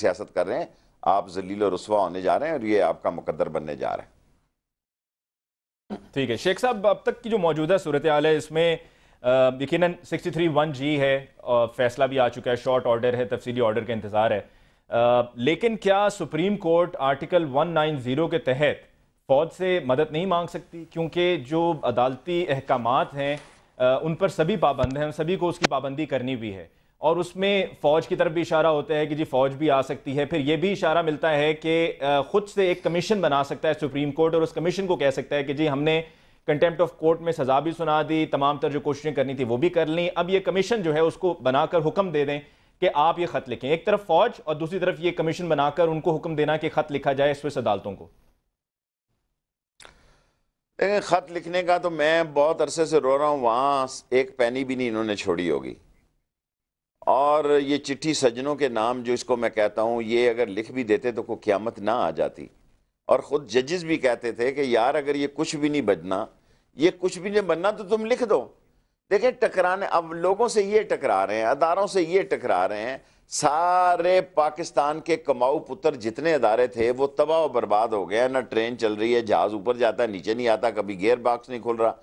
सियासत कर रहे हैं आप जलील और रसवा होने जा रहे हैं और ये आपका मुकदर बनने जा रहे हैं ठीक है शेख साहब अब तक की जो मौजूदा सूरत हाल है इसमें यकीन सिक्सटी थ्री वन जी है और फैसला भी आ चुका है शॉर्ट ऑर्डर है तफसीली ऑर्डर का इंतज़ार है आ, लेकिन क्या supreme court article one nine zero के तहत फौज से मदद नहीं मांग सकती क्योंकि जो अदालती अहकाम हैं उन पर सभी पाबंद हैं सभी को उसकी पाबंदी करनी भी है और उसमें फौज की तरफ भी इशारा होता है कि जी फौज भी आ सकती है फिर यह भी इशारा मिलता है कि खुद से एक कमीशन बना सकता है सुप्रीम कोर्ट और उस कमीशन को कह सकता है कि जी हमने कंटेम्प्ट ऑफ कोर्ट में सजा भी सुना दी तमाम तर जो कोशिशें करनी थी वो भी कर ली अब ये कमीशन जो है उसको बनाकर हुक्म दे दें कि आप ये खत लिखें एक तरफ फौज और दूसरी तरफ ये कमीशन बनाकर उनको हुक्म देना कि खत लिखा जाए स्विस अदालतों को खत लिखने का तो मैं बहुत अरसे से रो रहा हूँ वहाँ एक पैनी भी नहीं इन्होंने छोड़ी होगी और ये चिट्ठी सजनों के नाम जो इसको मैं कहता हूँ ये अगर लिख भी देते तो कोई क़्यामत ना आ जाती और ख़ुद जजेस भी कहते थे कि यार अगर ये कुछ भी नहीं बजना ये कुछ भी नहीं बनना तो तुम लिख दो देखें टकराने अब लोगों से ये टकरा रहे हैं अदारों से ये टकरा रहे हैं सारे पाकिस्तान के कमाऊ पुत्र जितने अदारे थे वो तबाह बर्बाद हो गए ना ट्रेन चल रही है जहाज़ ऊपर जाता है नीचे नहीं आता कभी गेयर बाक्स नहीं खुल रहा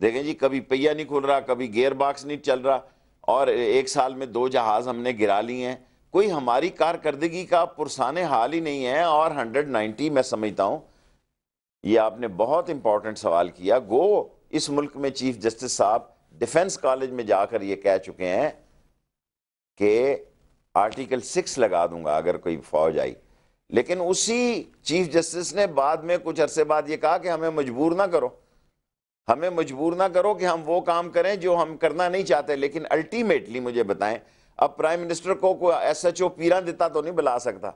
देखें जी कभी पहिया नहीं खुल रहा कभी गेयर बाक्स नहीं चल रहा और एक साल में दो जहाज़ हमने गिरा लिए हैं कोई हमारी कारकर्दगी का पुरसाने हाल ही नहीं है और 190 मैं समझता हूँ ये आपने बहुत इम्पॉर्टेंट सवाल किया गो इस मुल्क में चीफ जस्टिस साहब डिफेंस कॉलेज में जाकर ये कह चुके हैं कि आर्टिकल सिक्स लगा दूंगा अगर कोई फौज आई लेकिन उसी चीफ जस्टिस ने बाद में कुछ अरसे बाद ये कहा कि हमें मजबूर ना करो हमें मजबूर ना करो कि हम वो काम करें जो हम करना नहीं चाहते लेकिन अल्टीमेटली मुझे बताएं अब प्राइम मिनिस्टर को कोई एस एच ओ पीरा देता तो नहीं बुला सकता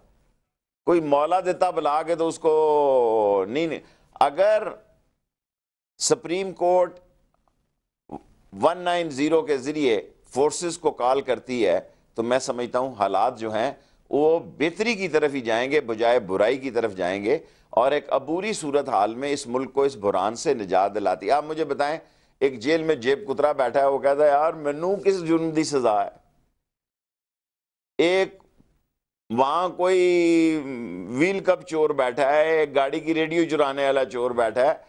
कोई मौला देता बुला के तो उसको नहीं, नहीं। अगर सुप्रीम कोर्ट 190 के ज़रिए फोर्सेस को कॉल करती है तो मैं समझता हूं हालात जो हैं वो बेहतरी की तरफ ही जाएंगे बजाय बुराई की तरफ जाएंगे और एक अबूरी सूरत हाल में इस मुल्क को इस बुरान से निजात दिलाती आप मुझे बताएं एक जेल में जेब कुतरा बैठा है वो कहता है यार मैनू किस जुर्म की सजा है एक वहां कोई व्हील कप चोर बैठा है एक गाड़ी की रेडियो चुराने वाला चोर बैठा है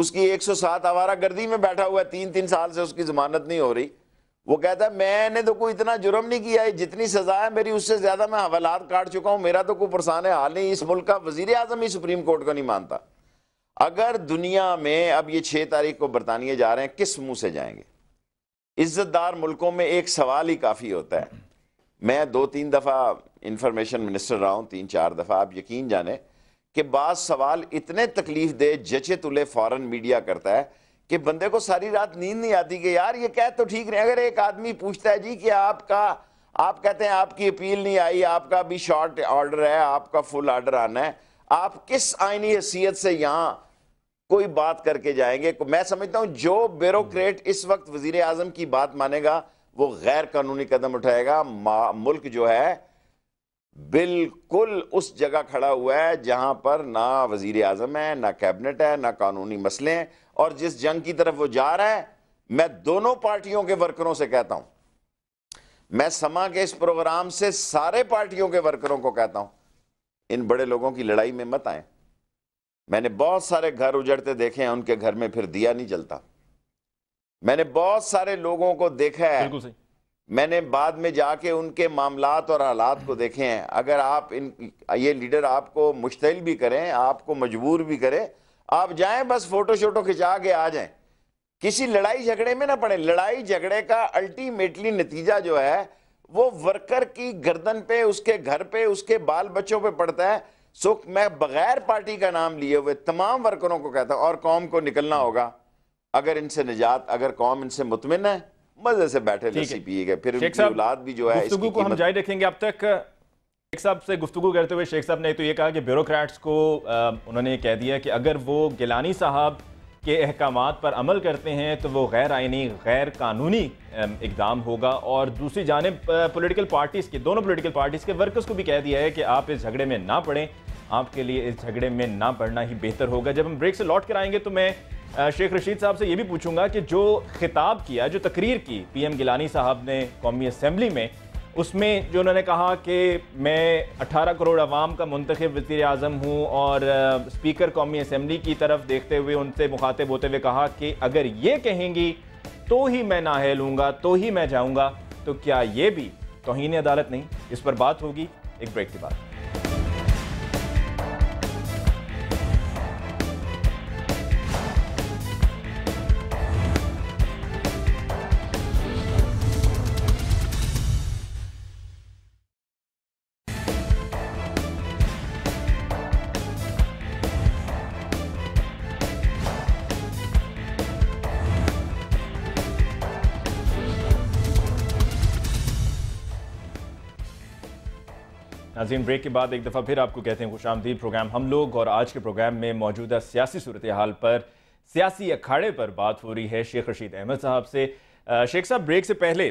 उसकी 107 आवारा गर्दी में बैठा हुआ है तीन तीन साल से उसकी जमानत नहीं हो रही वो कहता है मैंने तो कोई इतना जुर्म नहीं किया है जितनी सजा है मेरी उससे ज्यादा मैं हवालात काट चुका हूं मेरा तो कोई है हाल नहीं इस मुल्क का वजीर आजम ही सुप्रीम कोर्ट को नहीं मानता अगर दुनिया में अब ये छह तारीख को बरतानिया जा रहे हैं किस मुंह से जाएंगे इज्जतदार मुल्कों में एक सवाल ही काफ़ी होता है मैं दो तीन दफ़ा इंफॉर्मेशन मिनिस्टर रहा हूं तीन चार दफ़ा आप यकीन जाने कि बाज सवाल इतने तकलीफ दे जचे तुले फॉरन मीडिया करता है कि बंदे को सारी रात नींद नहीं आती कि यार ये कह तो ठीक नहीं अगर एक आदमी पूछता है जी कि आपका आप कहते हैं आपकी अपील नहीं आई आपका अभी शॉर्ट ऑर्डर है आपका फुल ऑर्डर आना है आप किस आइनी हैसियत से यहाँ कोई बात करके जाएंगे मैं समझता हूँ जो ब्यूरोक्रेट हम्म। इस वक्त वजीर आजम की बात मानेगा वो गैर कानूनी कदम उठाएगा मुल्क जो है बिल्कुल उस जगह खड़ा हुआ है जहां पर ना वजीर आजम है ना कैबिनेट है ना कानूनी मसले हैं और जिस जंग की तरफ वो जा रहा है मैं दोनों पार्टियों के वर्करों से कहता हूं मैं समा के इस प्रोग्राम से सारे पार्टियों के वर्करों को कहता हूं इन बड़े लोगों की लड़ाई में मत आए मैंने बहुत सारे घर उजड़ते देखे हैं उनके घर में फिर दिया नहीं जलता मैंने बहुत सारे लोगों को देखा है मैंने बाद में जाके उनके मामलात और हालात को देखे हैं अगर आप इन ये लीडर आपको मुश्तिल भी करें आपको मजबूर भी करें आप जाएं बस फोटो शोटो खिंचा के आ जाएं किसी लड़ाई झगड़े में ना पड़े लड़ाई झगड़े का अल्टीमेटली नतीजा जो है वो वर्कर की गर्दन पे उसके घर पे उसके बाल बच्चों पे पड़ता है सो मैं बगैर पार्टी का नाम लिए हुए तमाम वर्करों को कहता हूँ और कौम को निकलना होगा अगर इनसे निजात अगर कौम इनसे मुतमिन है मजे से बैठे लस्सी पिएगा फिर औलाद भी जो है इसको हम जारी रखेंगे अब तक शेख साहब से गुफ्तु करते हुए शेख साहब ने तो ये कहा कि ब्यूरोक्रेट्स को आ, उन्होंने कह दिया कि अगर वो गिलानी साहब के अहकाम पर अमल करते हैं तो वो गैर आइनी गैर कानूनी इकदाम होगा और दूसरी जानब पोलिटिकल पार्टीज़ के दोनों पोलिटिकल पार्टीज़ के वर्कर्स को भी कह दिया है कि आप इस झगड़े में ना पड़ें आपके लिए इस झगड़े में ना पड़ना ही बेहतर होगा जब हम ब्रेक से लौट कर आएंगे तो मैं शेख रशीद साहब से ये भी पूछूंगा कि जो खिताब किया जो तकरीर की पीएम गिलानी साहब ने कौमी असम्बली में उसमें जो उन्होंने कहा कि मैं 18 करोड़ आवाम का मंतखब वज़ी अजम हूँ और स्पीकर कौमी असम्बली की तरफ देखते हुए उनसे मुखातब होते हुए कहा कि अगर ये कहेंगी तो ही मैं नाहल तो ही मैं जाऊँगा तो क्या ये भी तोहनी अदालत नहीं इस पर बात होगी एक ब्रेक के बाद नाजीन ब्रेक के बाद एक दफ़ा फिर आपको कहते हैं खुश आमदीद प्रोग्राम हम लोग और आज के प्रोग्राम में मौजूदा सियासी सूरत हाल पर सियासी अखाड़े पर बात हो रही है शेख रशीद अहमद साहब से शेख साहब ब्रेक से पहले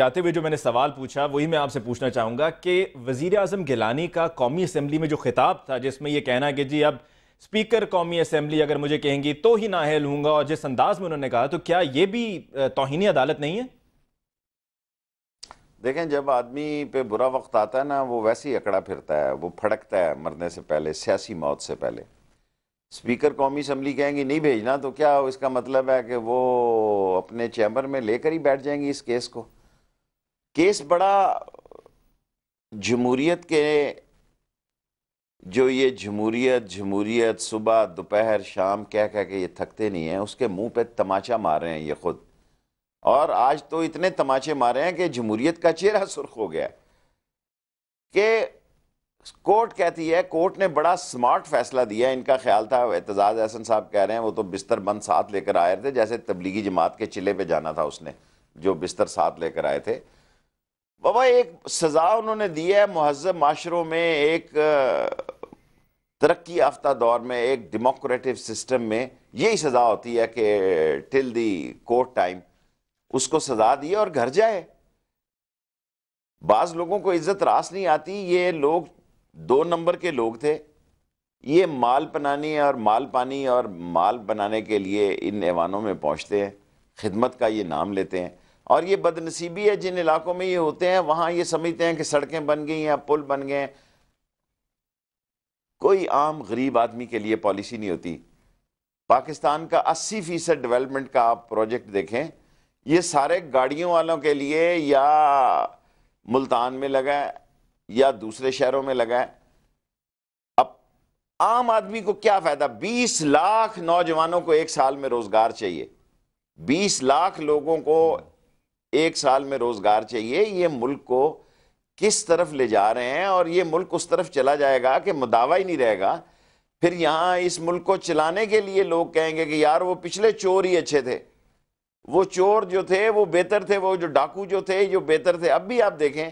जाते हुए जो मैंने सवाल पूछा वही मैं आपसे पूछना चाहूँगा कि वज़ी अजम गिलानी का कौमी असम्बली में जो खिताब था जिसमें यह कहना कि जी अब स्पीकर कौमी असम्बली अगर मुझे कहेंगी तो ही नाहल हूँगा और जिस अंदाज में उन्होंने कहा तो क्या ये भी तोहनी अदालत नहीं है देखें जब आदमी पे बुरा वक्त आता है ना वो वैसे ही अकड़ा फिरता है वो फड़कता है मरने से पहले सियासी मौत से पहले स्पीकर कौमी असम्बली कहेंगी नहीं भेजना तो क्या इसका मतलब है कि वो अपने चैम्बर में लेकर ही बैठ जाएंगी इस केस को केस बड़ा जमहूरीत के जो ये जमहूरीत जमहूरीत सुबह दोपहर शाम कह कह के ये थकते नहीं हैं उसके मुंह पे तमाचा मार रहे हैं ये खुद और आज तो इतने तमाचे मारे हैं कि जमहूरीत का चेहरा सुर्ख हो गया कि कोर्ट कहती है कोर्ट ने बड़ा स्मार्ट फैसला दिया इनका ख्याल था एतजाज़ एहसन साहब कह रहे हैं वो तो बिस्तर बंद साथ लेकर आए थे जैसे तबलीगी जमात के चिले पे जाना था उसने जो बिस्तर साथ लेकर आए थे बाबा एक सज़ा उन्होंने दी है महजब माशरों में एक तरक्की याफ्ता दौर में एक डेमोक्रेटिव सिस्टम में यही सज़ा होती है कि टिल दी कोर्ट टाइम उसको सजा दिए और घर जाए बाज लोगों को इज्जत रास नहीं आती ये लोग दो नंबर के लोग थे ये माल बनाने और माल पानी और माल बनाने के लिए इन ऐवानों में पहुँचते हैं खिदमत का ये नाम लेते हैं और ये बदनसीबी है जिन इलाकों में ये होते हैं वहाँ ये समझते हैं कि सड़कें बन गई हैं पुल बन गए हैं कोई आम गरीब आदमी के लिए पॉलिसी नहीं होती पाकिस्तान का अस्सी फ़ीसद डेवलपमेंट का आप प्रोजेक्ट देखें ये सारे गाड़ियों वालों के लिए या मुल्तान में लगा है या दूसरे शहरों में लगा है अब आम आदमी को क्या फ़ायदा 20 लाख नौजवानों को एक साल में रोज़गार चाहिए 20 लाख लोगों को एक साल में रोज़गार चाहिए ये मुल्क को किस तरफ ले जा रहे हैं और ये मुल्क उस तरफ चला जाएगा कि मुदावा ही नहीं रहेगा फिर यहाँ इस मुल्क को चलाने के लिए लोग कहेंगे कि यार वो पिछले चोर ही अच्छे थे वो चोर जो थे वो बेहतर थे वो जो डाकू जो थे जो बेहतर थे अब भी आप देखें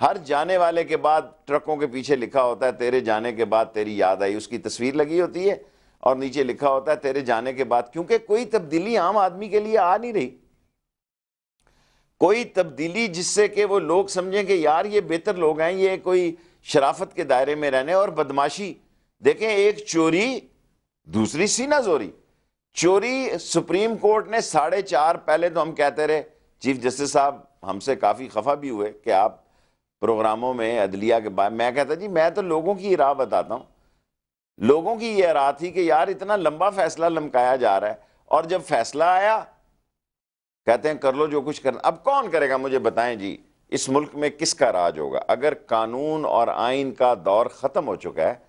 हर जाने वाले के बाद ट्रकों के पीछे लिखा होता है तेरे जाने के बाद तेरी याद आई उसकी तस्वीर लगी होती है और नीचे लिखा होता है तेरे जाने के बाद क्योंकि कोई तब्दीली आम आदमी के लिए आ नहीं रही कोई तब्दीली जिससे कि वो लोग समझें कि यार ये बेहतर लोग हैं ये कोई शराफत के दायरे में रहने और बदमाशी देखें एक चोरी दूसरी सीना जोरी चोरी सुप्रीम कोर्ट ने साढ़े चार पहले तो हम कहते रहे चीफ जस्टिस साहब हमसे काफ़ी खफा भी हुए कि आप प्रोग्रामों में अदलिया के बाद मैं कहता जी मैं तो लोगों की राह बताता हूँ लोगों की यह राह थी कि यार इतना लंबा फैसला लमकाया जा रहा है और जब फैसला आया कहते हैं कर लो जो कुछ करना अब कौन करेगा मुझे बताएं जी इस मुल्क में किसका राज होगा अगर कानून और आइन का दौर ख़त्म हो चुका है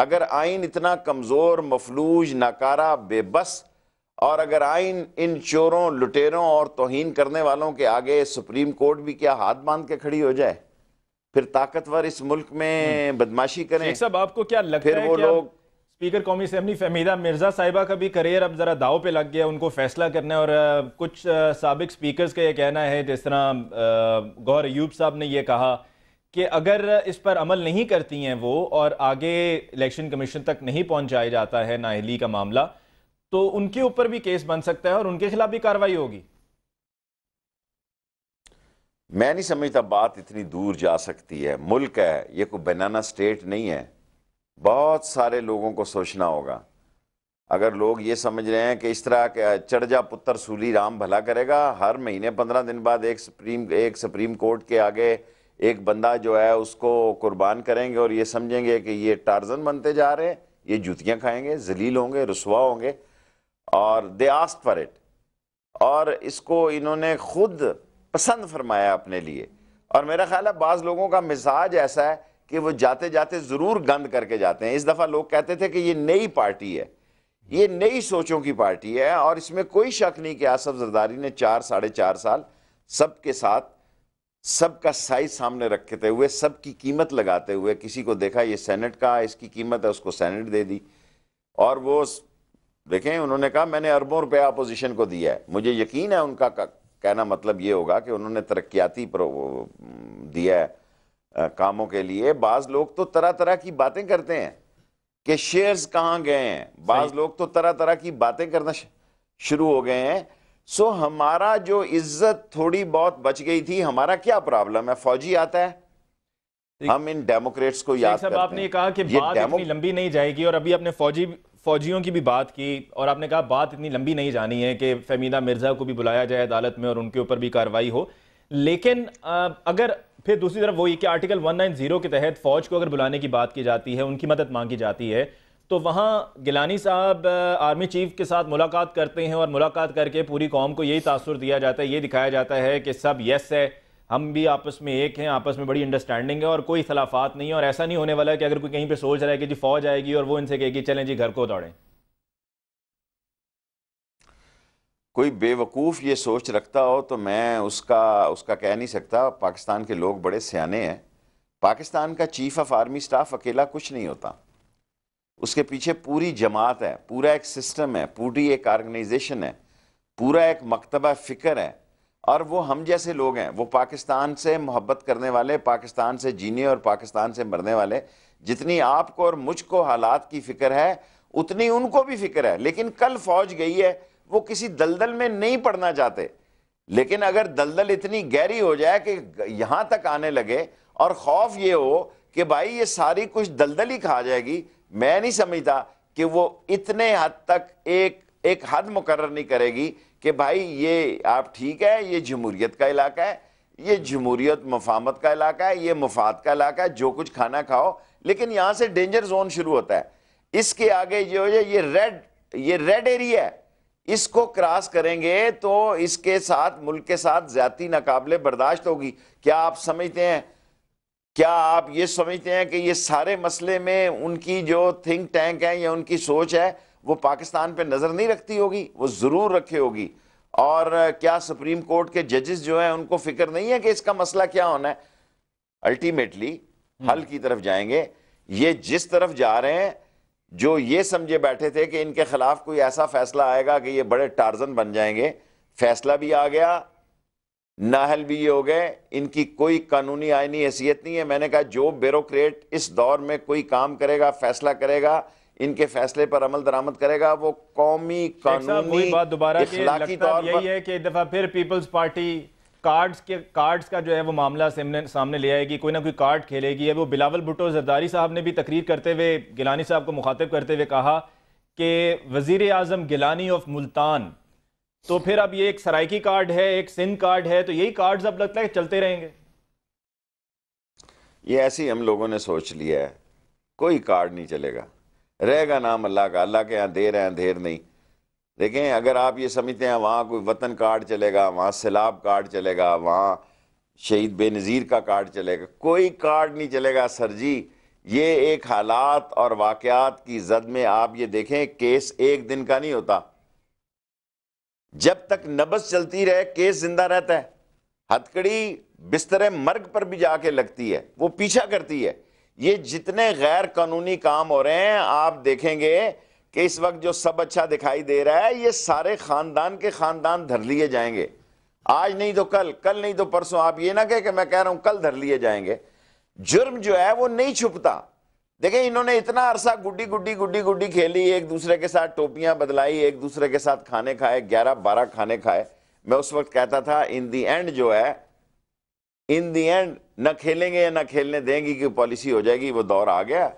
अगर आइन इतना कमज़ोर मफलूज नाकारा बेबस और अगर आइन इन चोरों लुटेरों और तोहन करने वालों के आगे सुप्रीम कोर्ट भी क्या हाथ बांध के खड़ी हो जाए फिर ताकतवर इस मुल्क में हम्म। बदमाशी करें सब आपको क्या लगता फिर है वो लोग स्पीकर कौमी असम्बली फहमीदा मिर्जा साहिबा का भी करियर अब ज़रा दाव पे लग गया उनको फैसला करना और कुछ सबक स्पीकर का ये कहना है जिस तरह गौर अयूब साहब ने यह कहा कि अगर इस पर अमल नहीं करती हैं वो और आगे इलेक्शन कमीशन तक नहीं पहुंचाया जाता है नाहली का मामला तो उनके ऊपर भी केस बन सकता है और उनके खिलाफ भी कार्रवाई होगी मैं नहीं समझता बात इतनी दूर जा सकती है मुल्क है ये कोई बनाना स्टेट नहीं है बहुत सारे लोगों को सोचना होगा अगर लोग ये समझ रहे हैं कि इस तरह चढ़ जा पुत्र सूली राम भला करेगा हर महीने पंद्रह दिन बाद एक सुप्रीम एक सुप्रीम कोर्ट के आगे एक बंदा जो है उसको कुर्बान करेंगे और ये समझेंगे कि ये टारजन बनते जा रहे हैं ये जूतियाँ खाएंगे जलील होंगे रसुआ होंगे और दे आस्ट फॉर इट और इसको इन्होंने खुद पसंद फरमाया अपने लिए और मेरा ख्याल है बाज़ लोगों का मिजाज ऐसा है कि वो जाते जाते ज़रूर गंद करके जाते हैं इस दफ़ा लोग कहते थे कि ये नई पार्टी है ये नई सोचों की पार्टी है और इसमें कोई शक नहीं कि आसफ जरदारी ने चार साढ़े चार साल सबके साथ सबका साइज सामने रखते हुए सबकी कीमत लगाते हुए किसी को देखा ये सेनेट का इसकी कीमत है उसको सेनेट दे दी और वो देखें उन्होंने कहा मैंने अरबों रुपए अपोजिशन को दिया है मुझे यकीन है उनका कहना मतलब ये होगा कि उन्होंने तरक्याती दिया है कामों के लिए बाज़ लोग तो तरह तरह की बातें करते हैं कि शेयर्स कहाँ गए हैं बाज़ लोग तो तरह तरह की बातें करना शुरू हो गए हैं सो हमारा जो इज्जत थोड़ी बहुत बच गई थी हमारा क्या प्रॉब्लम है फौजी आता है हम इन डेमोक्रेट्स को याद करते आपने कहा कि बात इतनी लंबी नहीं जाएगी और अभी आपने फौजी फौजियों की भी बात की और आपने कहा बात इतनी लंबी नहीं जानी है कि फहमीदा मिर्जा को भी बुलाया जाए अदालत में और उनके ऊपर भी कार्रवाई हो लेकिन अगर फिर दूसरी तरफ वही कि आर्टिकल 190 के तहत फौज को अगर बुलाने की बात की जाती है उनकी मदद मांगी जाती है तो वहाँ गिलानी साहब आर्मी चीफ के साथ मुलाकात करते हैं और मुलाकात करके पूरी कौम को यही तासर दिया जाता है ये दिखाया जाता है कि सब यस है हम भी आपस में एक हैं आपस में बड़ी अंडरस्टैंडिंग है और कोई खिलाफात नहीं है और ऐसा नहीं होने वाला है कि अगर कोई कहीं पे सोच रहा है कि जी फौज आएगी और वो इनसे कहेगी चलें जी घर को दौड़ें कोई बेवकूफ़ ये सोच रखता हो तो मैं उसका उसका कह नहीं सकता पाकिस्तान के लोग बड़े सयाने हैं पाकिस्तान का चीफ ऑफ आर्मी स्टाफ अकेला कुछ नहीं होता उसके पीछे पूरी जमात है पूरा एक सिस्टम है पूरी एक आर्गनाइजेशन है पूरा एक मकतबा फ़िक्र है और वो हम जैसे लोग हैं वो पाकिस्तान से मोहब्बत करने वाले पाकिस्तान से जीने और पाकिस्तान से मरने वाले जितनी आपको और मुझको हालात की फ़िक्र है उतनी उनको भी फिक्र है लेकिन कल फौज गई है वो किसी दलदल में नहीं पड़ना चाहते लेकिन अगर दलदल इतनी गहरी हो जाए कि यहाँ तक आने लगे और खौफ ये हो कि भाई ये सारी कुछ दलदल ही खा जाएगी मैं नहीं समझता कि वो इतने हद तक एक एक हद मुकर नहीं करेगी कि भाई ये आप ठीक है ये जमूरीत का इलाका है ये जमूरीत मफामत का इलाका है ये मुफाद का इलाका है जो कुछ खाना खाओ लेकिन यहाँ से डेंजर जोन शुरू होता है इसके आगे जो है ये रेड ये रेड एरिया है इसको क्रॉस करेंगे तो इसके साथ मुल्क के साथ ज्यादा नाकबले बर्दाश्त होगी क्या आप समझते हैं क्या आप ये समझते हैं कि ये सारे मसले में उनकी जो थिंक टैंक है या उनकी सोच है वो पाकिस्तान पे नज़र नहीं रखती होगी वो ज़रूर रखे होगी और क्या सुप्रीम कोर्ट के जजेस जो हैं उनको फिक्र नहीं है कि इसका मसला क्या होना है अल्टीमेटली हम्म। हल की तरफ जाएंगे ये जिस तरफ जा रहे हैं जो ये समझे बैठे थे कि इनके खिलाफ कोई ऐसा फैसला आएगा कि ये बड़े टारजन बन जाएंगे फैसला भी आ गया नाहल भी ये हो गए इनकी कोई कानूनी आयनी हैसियत नहीं है मैंने कहा जो ब्यूरोक्रेट इस दौर में कोई काम करेगा फैसला करेगा इनके फैसले पर अमल दरामद करेगा वो कौमी कानूनी बात दोबारा यही पर... है कि एक दफा फिर पीपल्स पार्टी कार्ड्स के कार्ड्स का जो है वो मामला सामने सामने ले आएगी कोई ना कोई कार्ड खेलेगी अब वो बिलावल भुटो जरदारी साहब ने भी तकरीर करते हुए गिलानी साहब को मुखातिब करते हुए कहा कि वज़ी अजम गिलानी ऑफ मुल्तान तो फिर अब ये एक सराइकी कार्ड है एक सिंध कार्ड है तो यही कार्ड्स अब लगता है चलते रहेंगे ये ऐसे हम लोगों ने सोच लिया है कोई कार्ड नहीं चलेगा रहेगा नाम अल्लाह का अल्लाह के यहाँ देर है अंधेर नहीं देखें अगर आप ये समझते हैं वहाँ कोई वतन कार्ड चलेगा वहाँ सैलाब कार्ड चलेगा वहाँ शहीद बेनज़ीर का कार्ड चलेगा कोई कार्ड नहीं चलेगा सर जी ये एक हालात और वाक़ात की जद में आप ये देखें केस एक दिन का नहीं होता जब तक नबस चलती रहे केस जिंदा रहता है हथकड़ी बिस्तर मर्ग पर भी जाके लगती है वो पीछा करती है ये जितने गैर कानूनी काम हो रहे हैं आप देखेंगे कि इस वक्त जो सब अच्छा दिखाई दे रहा है ये सारे खानदान के खानदान धर लिए जाएंगे आज नहीं तो कल कल नहीं तो परसों आप ये ना कहें कि मैं कह रहा हूं कल धर लिए जाएंगे जुर्म जो है वो नहीं छुपता देखें इन्होंने इतना अरसा गुड्डी गुड्डी गुड्डी गुड्डी खेली एक दूसरे के साथ टोपियां बदलाई एक दूसरे के साथ खाने खाए ग्यारह बारह खाने खाए मैं उस वक्त कहता था इन दी एंड जो है इन दी एंड न खेलेंगे या न खेलने देंगे कि पॉलिसी हो जाएगी वो दौर आ गया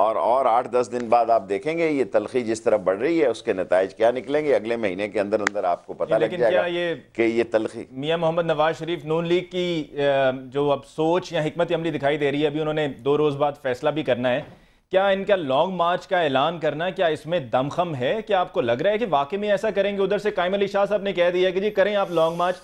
और और आठ दस दिन बाद आप देखेंगे ये तलखी जिस तरफ बढ़ रही है उसके नतज क्या निकलेंगे अगले महीने के अंदर अंदर आपको पता लग जाएगा ये कि ये तलखी मियाँ मोहम्मद नवाज शरीफ नून लीग की जो अब सोच या हमत अमली दिखाई दे रही है अभी उन्होंने दो रोज़ बाद फैसला भी करना है क्या इनका लॉन्ग मार्च का ऐलान करना क्या इसमें दमखम है क्या आपको लग रहा है कि वाकई में ऐसा करेंगे उधर से कायम अली शाह साहब ने कह दिया कि जी करें आप लॉन्ग मार्च